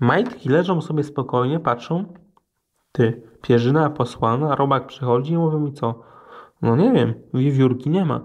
Majtki leżą sobie spokojnie, patrzą. Ty, pierzyna posłana, robak przychodzi i mówi mi co? No nie wiem, wiewiórki nie ma.